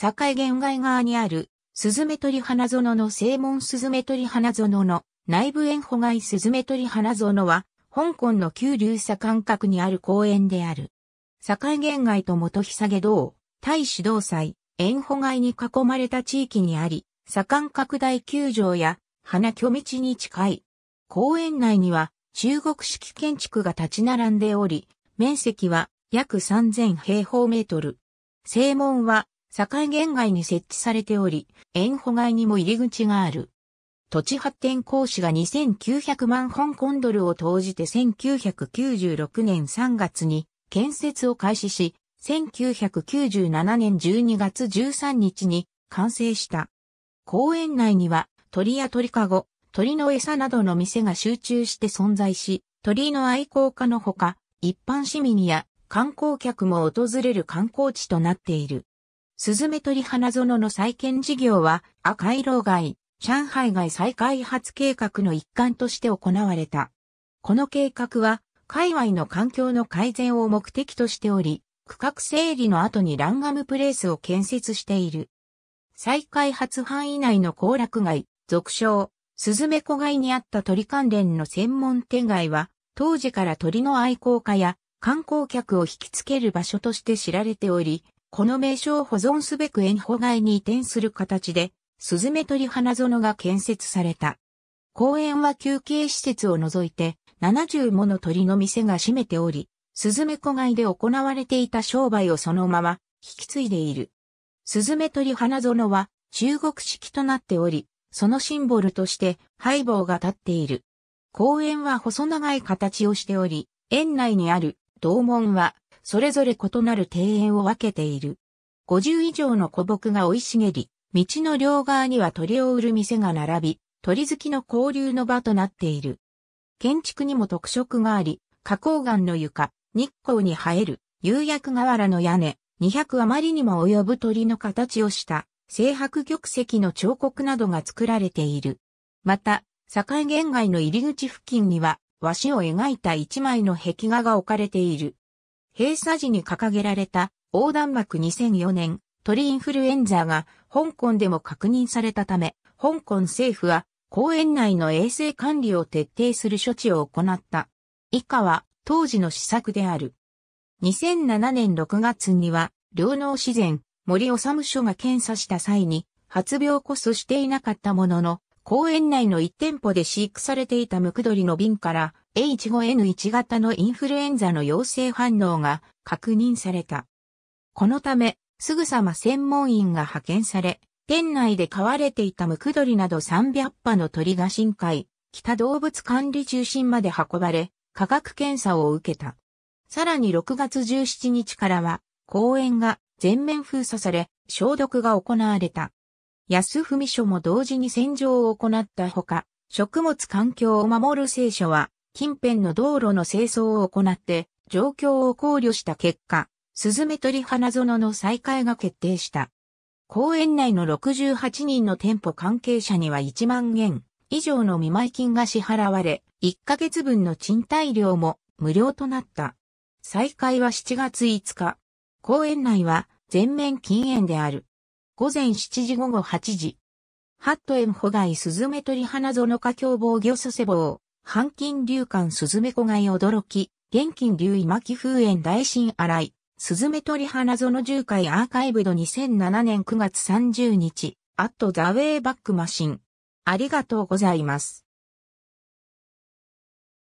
境玄外側にある、スズメト花園の正門スズメト花園の内部園保外スズメト花園は、香港の旧流砂間隔にある公園である。境玄外と元日下道、大使道祭、園保外に囲まれた地域にあり、左官拡大球場や花巨道に近い。公園内には中国式建築が立ち並んでおり、面積は約3000平方メートル。正門は境限外に設置されており、園保外にも入り口がある。土地発展公師が2900万香港ドルを投じて1996年3月に建設を開始し、1997年12月13日に完成した。公園内には鳥や鳥かご、鳥の餌などの店が集中して存在し、鳥の愛好家のほか、一般市民や観光客も訪れる観光地となっている。スズメ鳥花園の再建事業は赤色街、上海街再開発計画の一環として行われた。この計画は、界隈の環境の改善を目的としており、区画整理の後にランガムプレイスを建設している。再開発範囲内の行楽街、俗称、スズメ子街にあった鳥関連の専門店街は、当時から鳥の愛好家や観光客を引きつける場所として知られており、この名称を保存すべく園保外に移転する形で、スズメ鳥花園が建設された。公園は休憩施設を除いて、70もの鳥の店が閉めており、スズメ子街で行われていた商売をそのまま引き継いでいる。スズメ鳥花園は中国式となっており、そのシンボルとして廃イが立っている。公園は細長い形をしており、園内にある道門はそれぞれ異なる庭園を分けている。50以上の古木が生い茂り、道の両側には鳥を売る店が並び、鳥好きの交流の場となっている。建築にも特色があり、花崗岩の床、日光に生える、釉薬瓦の屋根、200余りにも及ぶ鳥の形をした、青白玉石の彫刻などが作られている。また、境玄街の入り口付近には、和紙を描いた一枚の壁画が置かれている。閉鎖時に掲げられた横断幕2004年鳥インフルエンザが香港でも確認されたため、香港政府は公園内の衛生管理を徹底する処置を行った。以下は当時の施策である。2007年6月には、両能自然森治署が検査した際に、発病こそしていなかったものの、公園内の1店舗で飼育されていたムクドリの瓶から H5N1 型のインフルエンザの陽性反応が確認された。このため、すぐさま専門員が派遣され、店内で飼われていたムクドリなど300羽の鳥が深海、北動物管理中心まで運ばれ、科学検査を受けた。さらに6月17日からは、公園が全面封鎖され、消毒が行われた。安文書も同時に洗浄を行ったほか、食物環境を守る聖書は、近辺の道路の清掃を行って、状況を考慮した結果、スズメ鳥花園の再開が決定した。公園内の68人の店舗関係者には1万円以上の見舞金が支払われ、1ヶ月分の賃貸料も無料となった。再開は7月5日。公園内は全面禁煙である。午前7時午後8時。ハットエンホガイスズメ鳥花園花凶暴魚キ世坊、半金流館スズメ子貝驚き、現金流今木風園大新洗い、スズメ鳥花園10回アーカイブド2007年9月30日、アットザウェイバックマシン。ありがとうございます。